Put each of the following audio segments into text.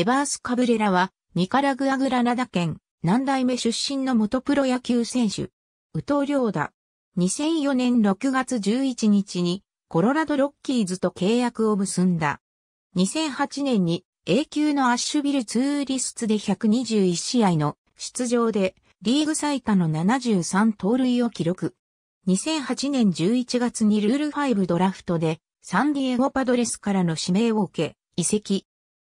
エバース・カブレラは、ニカラグアグラナダ県、何代目出身の元プロ野球選手。宇藤良だ。2004年6月11日に、コロラドロッキーズと契約を結んだ。2008年に、A 級のアッシュビルツーリスツで121試合の出場で、リーグ最多の73盗塁を記録。2008年11月にルール5ドラフトで、サンディエゴパドレスからの指名を受け、移籍。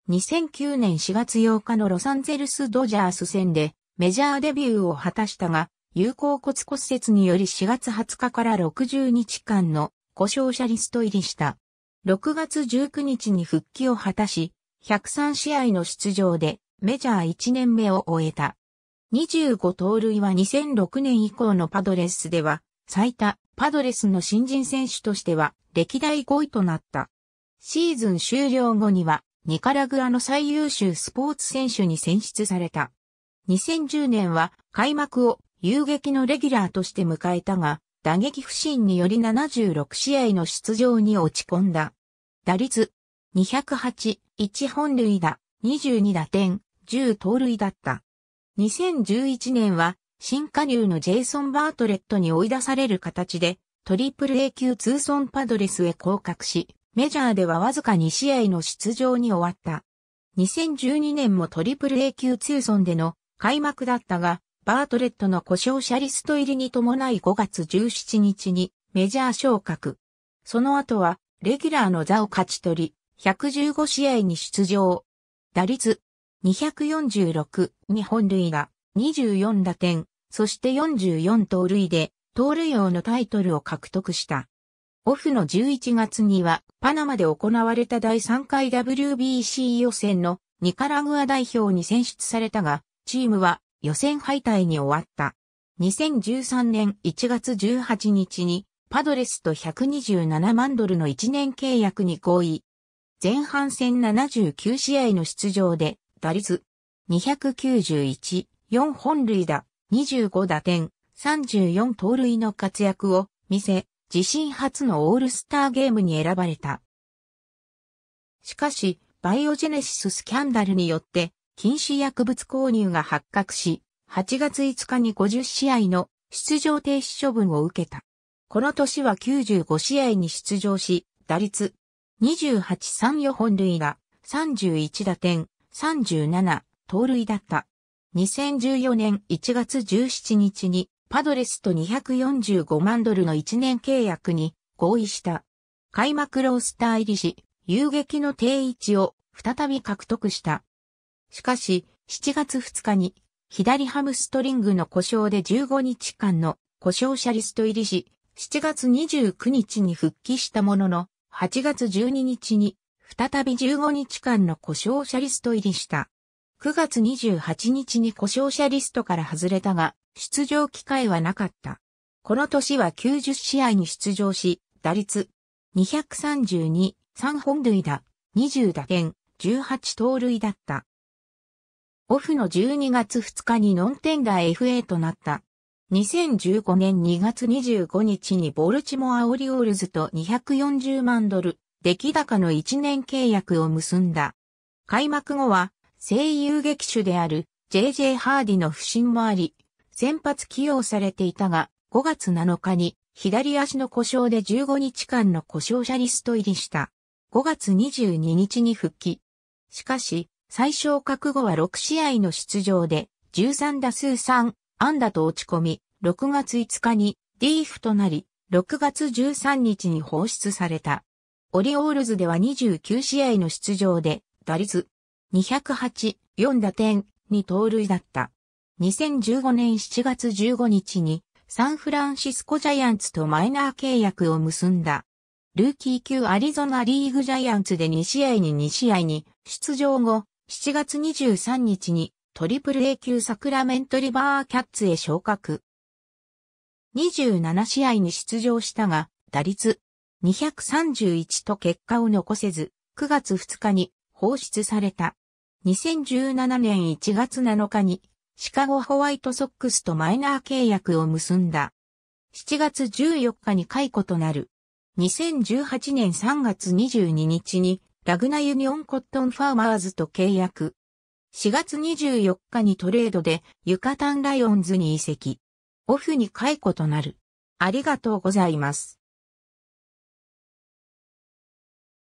2009年4月8日のロサンゼルスドジャース戦でメジャーデビューを果たしたが、有効骨骨折により4月20日から60日間の故障者リスト入りした。6月19日に復帰を果たし、103試合の出場でメジャー1年目を終えた。25盗塁は2006年以降のパドレスでは最多パドレスの新人選手としては歴代5位となった。シーズン終了後にはニカラグアの最優秀スポーツ選手に選出された。2010年は開幕を遊撃のレギュラーとして迎えたが、打撃不振により76試合の出場に落ち込んだ。打率208、1本塁打、22打点、10盗塁だった。2011年は新加入のジェイソン・バートレットに追い出される形でトリプル A 級通ンパドレスへ降格し、メジャーではわずか2試合の出場に終わった。2012年もトリプル A 級ツーソンでの開幕だったが、バートレットの故障者リスト入りに伴い5月17日にメジャー昇格。その後は、レギュラーの座を勝ち取り、115試合に出場。打率、246、日本塁打、24打点、そして44盗塁で、盗塁王のタイトルを獲得した。オフの11月には、パナマで行われた第3回 WBC 予選のニカラグア代表に選出されたが、チームは予選敗退に終わった。2013年1月18日に、パドレスと127万ドルの1年契約に合意。前半戦79試合の出場で、打率291、4本塁打、25打点、34盗塁の活躍を見せ、自身初のオールスターゲームに選ばれた。しかし、バイオジェネシススキャンダルによって、禁止薬物購入が発覚し、8月5日に50試合の出場停止処分を受けた。この年は95試合に出場し、打率28-34本塁が31打点、37、盗塁だった。2014年1月17日にパドレスと245万ドルの1年契約に合意した。開幕ロースター入りし、遊撃の定位置を再び獲得した。しかし、7月2日に左ハムストリングの故障で15日間の故障者リスト入りし、7月29日に復帰したものの、8月12日に再び15日間の故障者リスト入りした。9月28日に故障者リストから外れたが、出場機会はなかった。この年は90試合に出場し、打率232、3本塁打、20打点、18盗塁だった。オフの12月2日にノンテンダー FA となった。2015年2月25日にボルチモアオリオールズと240万ドル、出来高の1年契約を結んだ。開幕後は、声優劇手である JJ ハーディの不審もあり、先発起用されていたが、5月7日に左足の故障で15日間の故障者リスト入りした。5月22日に復帰。しかし、最小覚悟は6試合の出場で、13打数3安打と落ち込み、6月5日にーフとなり、6月13日に放出された。オリオールズでは29試合の出場で、打率208、4打点、2盗塁だった。2015年7月15日にサンフランシスコジャイアンツとマイナー契約を結んだ。ルーキー級アリゾナリーグジャイアンツで2試合に2試合に出場後、7月23日にトリプル A 級サクラメントリバーキャッツへ昇格。27試合に出場したが、打率231と結果を残せず、9月2日に放出された。2017年1月7日にシカゴホワイトソックスとマイナー契約を結んだ。7月14日に解雇となる。2018年3月22日にラグナユニオンコットンファーマーズと契約。4月24日にトレードでユカタンライオンズに移籍。オフに解雇となる。ありがとうございます。